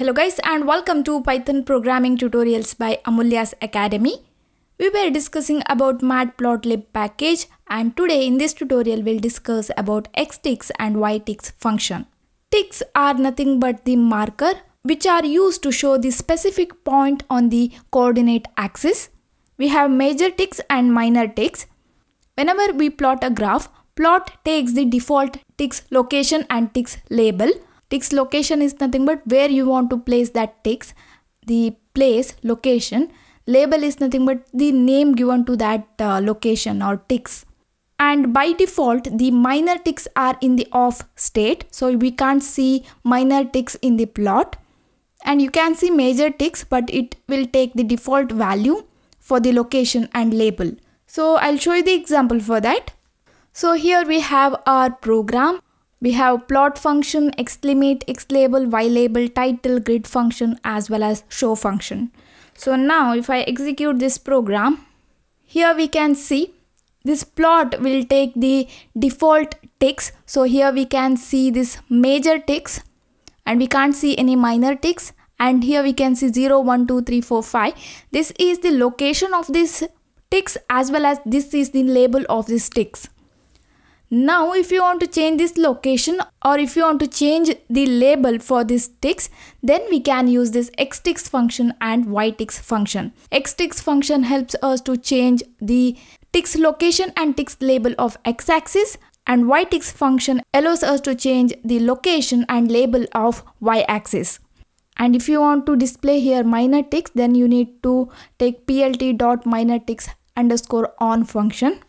Hello guys and welcome to Python programming tutorials by Amulya's Academy. We were discussing about matplotlib package and today in this tutorial we'll discuss about xticks and yticks function. Ticks are nothing but the marker which are used to show the specific point on the coordinate axis. We have major ticks and minor ticks. Whenever we plot a graph, plot takes the default ticks location and ticks label Ticks location is nothing but where you want to place that ticks. The place location label is nothing but the name given to that uh, location or ticks and by default the minor ticks are in the off state so we can't see minor ticks in the plot and you can see major ticks but it will take the default value for the location and label so i'll show you the example for that so here we have our program we have plot function, xlimate, xlabel, ylabel, title, grid function as well as show function. So now if I execute this program, here we can see this plot will take the default ticks. So here we can see this major ticks and we can't see any minor ticks and here we can see 0 1 2 3 4 5 this is the location of these ticks as well as this is the label of these ticks now if you want to change this location or if you want to change the label for these ticks then we can use this xticks function and yticks function. xticks function helps us to change the ticks location and ticks label of x-axis and yticks function allows us to change the location and label of y-axis. And if you want to display here minor ticks then you need to take plt.minor ticks underscore on function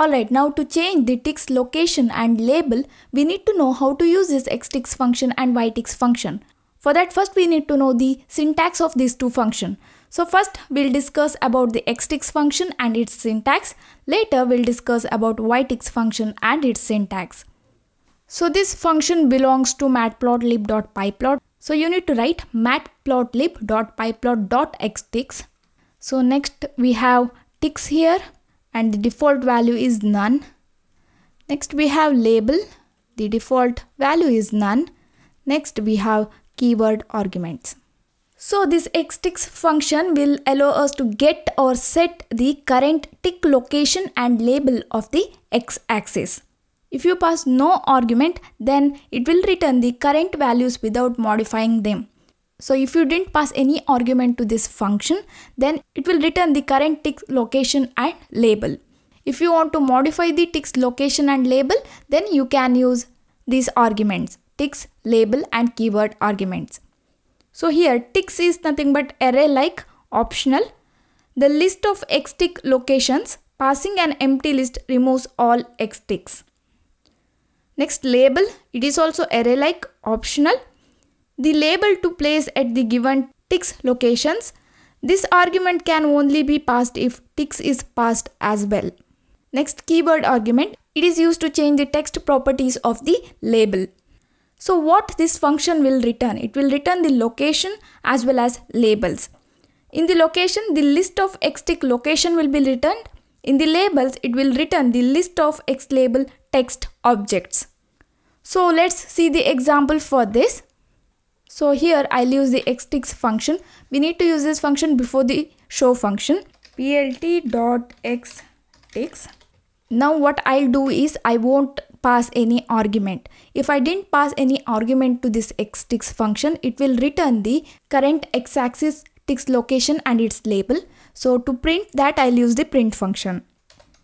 Alright, now to change the ticks location and label, we need to know how to use this xticks function and yticks function. For that first we need to know the syntax of these two functions. So first we'll discuss about the xticks function and its syntax. Later we'll discuss about yticks function and its syntax. So this function belongs to matplotlib.pyplot. So you need to write matplotlib.pyplot.xticks. So next we have ticks here and the default value is none. Next we have label, the default value is none. Next we have keyword arguments. So this xticks function will allow us to get or set the current tick location and label of the x axis. If you pass no argument then it will return the current values without modifying them. So if you didn't pass any argument to this function, then it will return the current tick location and label. If you want to modify the ticks location and label, then you can use these arguments, ticks, label and keyword arguments. So here ticks is nothing but array like optional. The list of x tick locations passing an empty list removes all x ticks. Next label, it is also array like optional the label to place at the given ticks locations. This argument can only be passed if ticks is passed as well. Next keyword argument, it is used to change the text properties of the label. So what this function will return? It will return the location as well as labels. In the location, the list of x tick location will be returned. In the labels, it will return the list of x label text objects. So let's see the example for this. So here I'll use the xticks function. We need to use this function before the show function. plt.xticks. Now what I'll do is I won't pass any argument. If I didn't pass any argument to this xticks function, it will return the current x-axis ticks location and its label. So to print that I'll use the print function.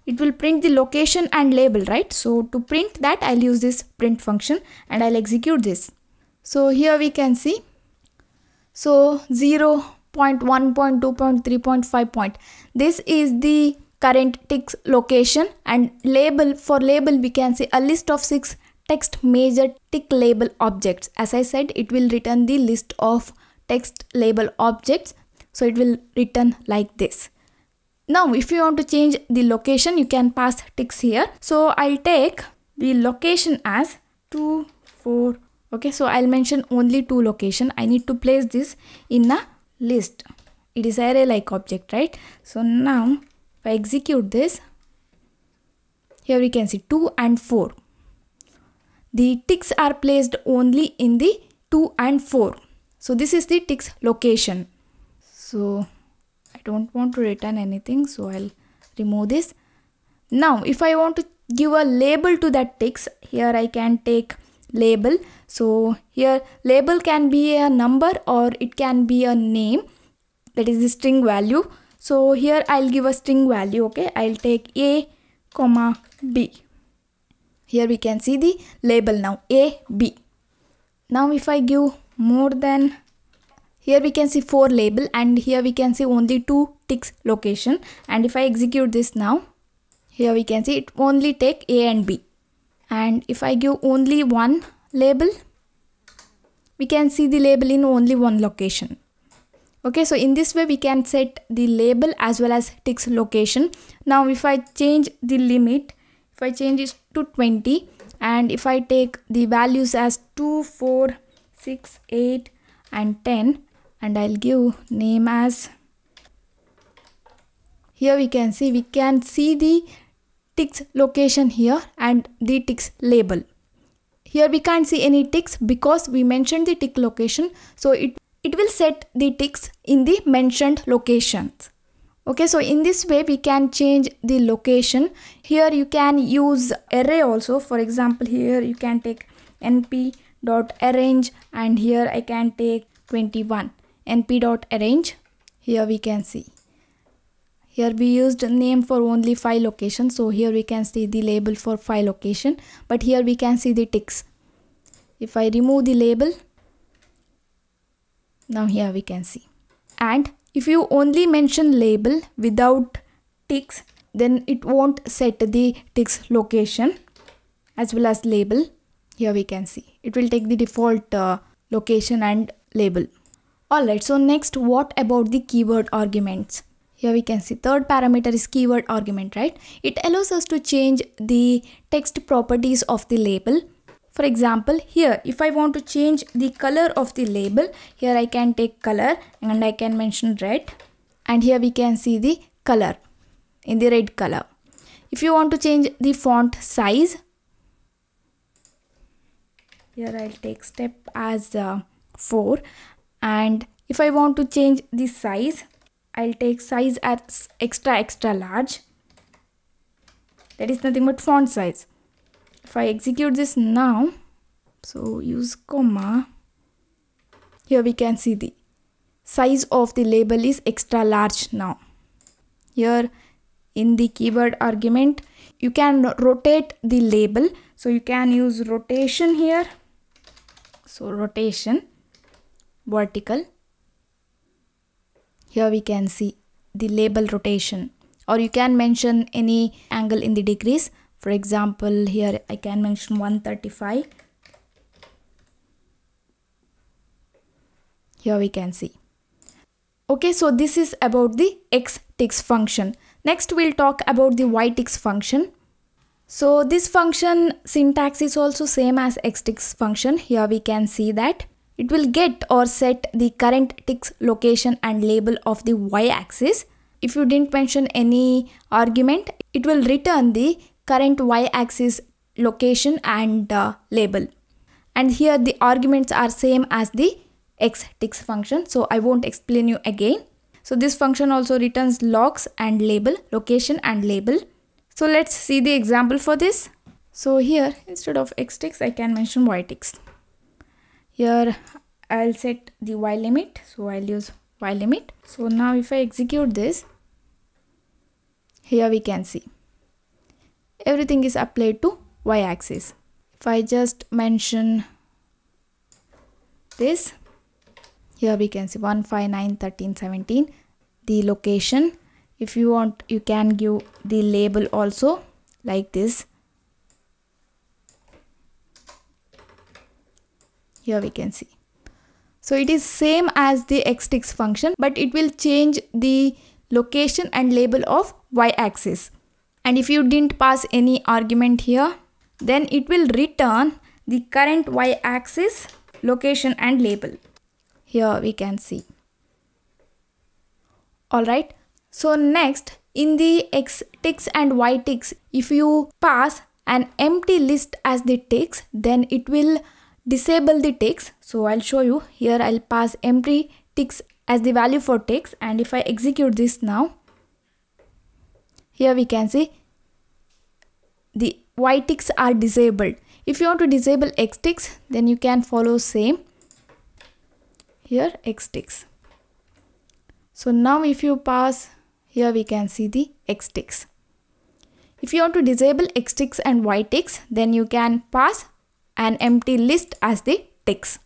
It will print the location and label, right? So to print that I'll use this print function and I'll execute this. So here we can see. So 0, 0.1.2.3.5 point. This is the current ticks location and label for label we can see a list of six text major tick label objects. As I said it will return the list of text label objects. So it will return like this. Now if you want to change the location you can pass ticks here. So I'll take the location as 2, 4, okay so i'll mention only two location i need to place this in a list it is array like object right so now if i execute this here we can see 2 and 4 the ticks are placed only in the 2 and 4 so this is the ticks location so i don't want to return anything so i'll remove this now if i want to give a label to that ticks here i can take label so here label can be a number or it can be a name that is the string value so here i'll give a string value okay i'll take a comma b here we can see the label now a b now if i give more than here we can see four label and here we can see only two ticks location and if i execute this now here we can see it only take a and b and if I give only one label we can see the label in only one location okay so in this way we can set the label as well as ticks location now if I change the limit if I change it to 20 and if I take the values as 2 4 6 8 and 10 and I'll give name as here we can see we can see the ticks location here and the ticks label. Here we can't see any ticks because we mentioned the tick location. So it, it will set the ticks in the mentioned locations. Okay, so in this way we can change the location. Here you can use array also. For example, here you can take np dot arrange and here I can take 21 np dot arrange. Here we can see here we used name for only file location so here we can see the label for file location but here we can see the ticks if I remove the label now here we can see and if you only mention label without ticks then it won't set the ticks location as well as label here we can see it will take the default uh, location and label alright so next what about the keyword arguments here we can see third parameter is keyword argument right it allows us to change the text properties of the label for example here if i want to change the color of the label here i can take color and i can mention red and here we can see the color in the red color if you want to change the font size here i'll take step as uh, 4 and if i want to change the size I'll take size as extra extra large. That is nothing but font size. If I execute this now, so use comma, here we can see the size of the label is extra large now. Here in the keyword argument, you can rotate the label. So you can use rotation here. So rotation, vertical here we can see the label rotation or you can mention any angle in the degrees. For example, here I can mention 135. Here we can see. Okay, so this is about the x ticks function. Next, we'll talk about the y ticks function. So this function syntax is also same as x ticks function. Here we can see that it will get or set the current tick's location and label of the y-axis. If you didn't mention any argument, it will return the current y-axis location and uh, label. And here the arguments are same as the x ticks function. So I won't explain you again. So this function also returns logs and label, location and label. So let's see the example for this. So here instead of x ticks, I can mention y ticks here I'll set the y limit so I'll use y limit so now if I execute this here we can see everything is applied to y axis if I just mention this here we can see 1 5 9 13 17 the location if you want you can give the label also like this here we can see so it is same as the xticks function but it will change the location and label of y-axis and if you didn't pass any argument here then it will return the current y-axis location and label here we can see alright so next in the x ticks and y ticks if you pass an empty list as the ticks then it will disable the ticks so I'll show you here I'll pass empty ticks as the value for ticks and if I execute this now here we can see the y ticks are disabled if you want to disable x ticks then you can follow same here x ticks so now if you pass here we can see the x ticks if you want to disable x ticks and y ticks then you can pass an empty list as the ticks.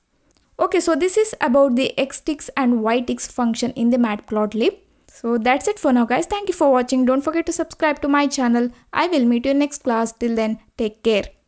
Okay, so this is about the x ticks and y ticks function in the matplotlib. So that's it for now guys. Thank you for watching. Don't forget to subscribe to my channel. I will meet you in next class. Till then, take care.